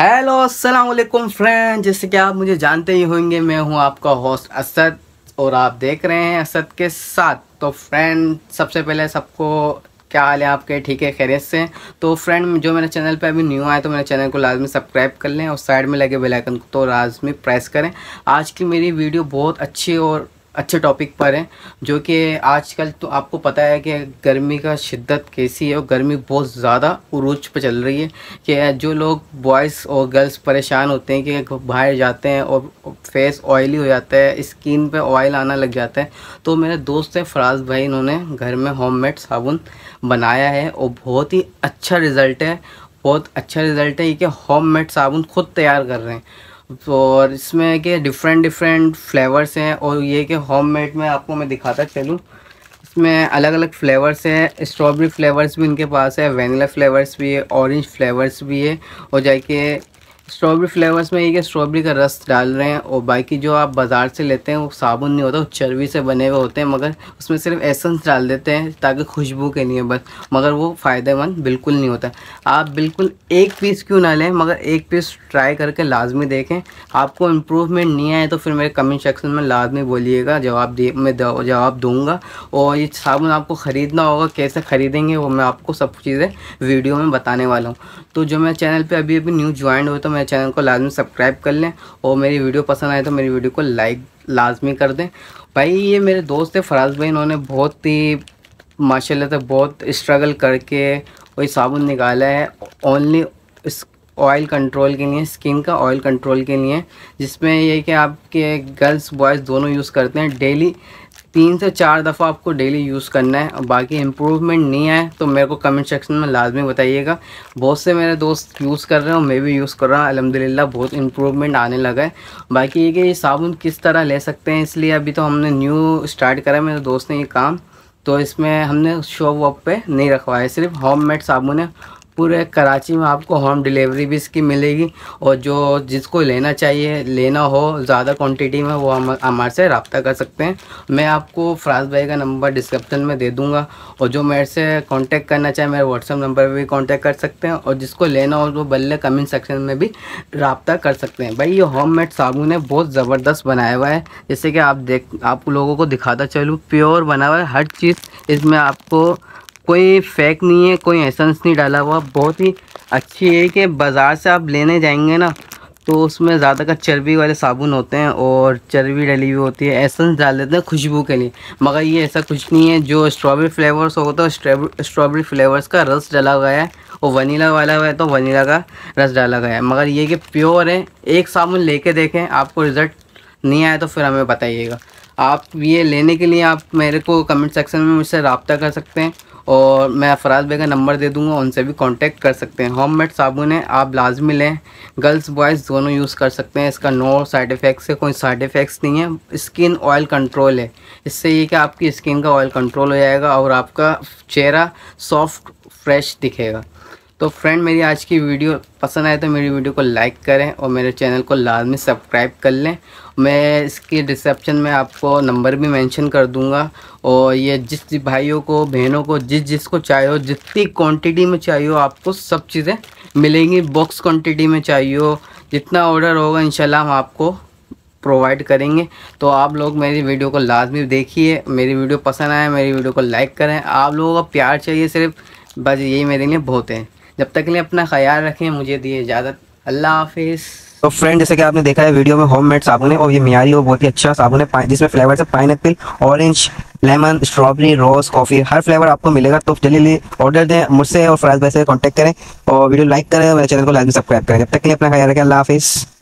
hello अस्सलाम वालेकुम friend जैसे कि आप मुझे जानते ही होंगे मैं हूं आपका होस्ट असद और आप देख रहे हैं असद के साथ तो फ्रेंड सबसे पहले सबको क्या हाल है आपके ठीक है खैरियत से तो फ्रेंड जो मेरे चैनल पे अभी न्यू आए तो मेरे चैनल को लाजमी सब्सक्राइब कर लें और साइड में लगे बेल आइकन को तो लाजमी प्रेस करें आज की मेरी वीडियो बहुत अच्छी और अच्छे टॉपिक पर हैं जो कि आजकल तो आपको पता है कि गर्मी का शिद्दत कैसी है और गर्मी बहुत ज़्यादा उरूज पर चल रही है कि जो लोग बॉयज़ और गर्ल्स परेशान होते हैं कि बाहर जाते हैं और फेस ऑयली हो जाता है स्किन पे ऑयल आना लग जाता है तो मेरे दोस्त हैं फराज भाई इन्होंने घर में होम साबुन बनाया है और बहुत ही अच्छा रिज़ल्ट है बहुत अच्छा रिज़ल्ट है ये कि होम साबुन खुद तैयार कर रहे हैं तो और इसमें के डिफरेंट डिफरेंट फ्लेवर्स हैं और ये कि होम मेड में आपको मैं दिखाता चलूँ इसमें अलग अलग फ्लेवर्स हैं स्ट्रॉबेरी फ्लेवर्स भी इनके पास है वेनिला फ्लेवर्स भी है ऑरेंज फ्लेवर्स भी है और जाके स्ट्रॉबेरी फ्लेवर्स में ये कि स्ट्रॉबेरी का रस डाल रहे हैं और बाकी जो आप बाज़ार से लेते हैं वो साबुन नहीं होता वो चर्बी से बने हुए होते हैं मगर उसमें सिर्फ एसेंस डाल देते हैं ताकि खुशबू के लिए बस मगर वो फ़ायदेमंद बिल्कुल नहीं होता आप बिल्कुल एक पीस क्यों ना लें मगर एक पीस ट्राई करके लाजमी देखें आपको इम्प्रूवमेंट नहीं आए तो फिर मेरे कमेंट सेक्शन में लाजमी बोलिएगा जवाब दिए मैं जवाब दूँगा और ये साबुन आपको ख़रीदना होगा कैसे ख़रीदेंगे वो मैं आपको सब चीज़ें वीडियो में बताने वाला हूँ तो जो मैं चैनल पर अभी अभी न्यू ज्वाइन हुआ तो मेरे चैनल को लाजमी सब्सक्राइब कर लें और मेरी वीडियो पसंद आए तो मेरी वीडियो को लाइक लाजमी कर दें भाई ये मेरे दोस्त है फराज भाई इन्होंने बहुत ही माशाल्लाह से बहुत स्ट्रगल करके वही साबुन निकाला है ओनली इस ऑयल कंट्रोल के लिए स्किन का ऑयल कंट्रोल के लिए जिसमें ये कि आपके गर्ल्स बॉयज़ दोनों यूज़ करते हैं डेली तीन से चार दफ़ा आपको डेली यूज़ करना है और बाकी इम्प्रूवमेंट नहीं आए तो मेरे को कमेंट सेक्शन में लाजमी बताइएगा बहुत से मेरे दोस्त यूज़ कर रहे हैं और मैं भी यूज़ कर रहा हूँ अलहमदिल्ला बहुत इम्प्रूवमेंट आने लगा है बाकी ये कि ये साबुन किस तरह ले सकते हैं इसलिए अभी तो हमने न्यू स्टार्ट करा है मेरे दोस्त ने ये काम तो इसमें हमने शॉप वॉप पर नहीं रखवाया सिर्फ होम मेड साबुन है पूरे कराची में आपको होम डिलीवरी भी इसकी मिलेगी और जो जिसको लेना चाहिए लेना हो ज़्यादा क्वांटिटी में वो हम हमारे से रबता कर सकते हैं मैं आपको फ़राज भाई का नंबर डिस्क्रिप्शन में दे दूँगा और जो मेरे से कांटेक्ट करना चाहे मेरे व्हाट्सअप नंबर पर भी कांटेक्ट कर सकते हैं और जिसको लेना हो वो बल्ले कमेंट सेक्शन में भी रबता कर सकते हैं भाई ये होम मेड साबुन है बहुत ज़बरदस्त बनाया हुआ है जैसे कि आप देख आप लोगों को दिखाता चलूँ प्योर बना हुआ है हर चीज़ इसमें आपको कोई फेक नहीं है कोई एसेंस नहीं डाला हुआ बहुत ही अच्छी है कि बाज़ार से आप लेने जाएंगे ना तो उसमें ज़्यादा का चर्बी वाले साबुन होते हैं और चर्बी डली हुई होती है एसेंस डाल देते हैं खुशबू के लिए मगर ये ऐसा कुछ नहीं है जो स्ट्रॉबेरी फ्लेवर्स हो तो स्ट्रॉबेरी फ्लेवर्स का रस डाला गया है और वनीला वाला हुआ है तो वनीला का रस डाला गया है मगर ये कि प्योर है एक साबुन कर देखें आपको रिज़ल्ट नहीं आया तो फिर हमें बताइएगा आप ये लेने के लिए आप मेरे को कमेंट सेक्शन में मुझसे रबता कर सकते हैं और मैं अफराज भाई का नंबर दे दूँगा उनसे भी कांटेक्ट कर सकते हैं होम मेड साबुन है आप लाजमी लें गर्ल्स बॉयज़ दोनों यूज़ कर सकते हैं इसका नो साइड इफ़ेक्ट्स है कोई साइड इफ़ेक्ट्स नहीं है स्किन ऑयल कंट्रोल है इससे ये कि आपकी स्किन का ऑयल कंट्रोल हो जाएगा और आपका चेहरा सॉफ्ट फ्रेश दिखेगा तो फ्रेंड मेरी आज की वीडियो पसंद आए तो मेरी वीडियो को लाइक करें और मेरे चैनल को लाजमी सब्सक्राइब कर लें मैं इसकी डिस्क्रिप्शन में आपको नंबर भी मेंशन कर दूंगा और ये जिस भाइयों को बहनों को जिस जिसको चाहिए हो जितनी क्वांटिटी में चाहिए हो आपको सब चीज़ें मिलेंगी बॉक्स क्वान्टिटी में चाहिए हो जितना ऑर्डर होगा इन हम आपको प्रोवाइड करेंगे तो आप लोग मेरी वीडियो को लाजमी देखिए मेरी वीडियो पसंद आए मेरी वीडियो को लाइक करें आप लोगों का प्यार चाहिए सिर्फ बस यही मेरे लिए बहुत है जब तक लिए अपना ख्याल रखें मुझे दिए इजाज़त अल्लाह हाफिज़ तो फ्रेंड जैसे कि आपने देखा है वीडियो में होममेड साबुन है और ये मियारी और बहुत ही अच्छा साबुन है जिसमें फ्लेवर है pine orange lemon strawberry rose coffee हर फ्लेवर आपको मिलेगा तो जल्दी ऑर्डर दें मुझसे और फराज भाई से कॉन्टेक्ट करें और वीडियो लाइक करें मेरे चैनल को लाइक सब्सक्राइब करें जब तक अपना ख्याल रखें अल्लाह हाफिज़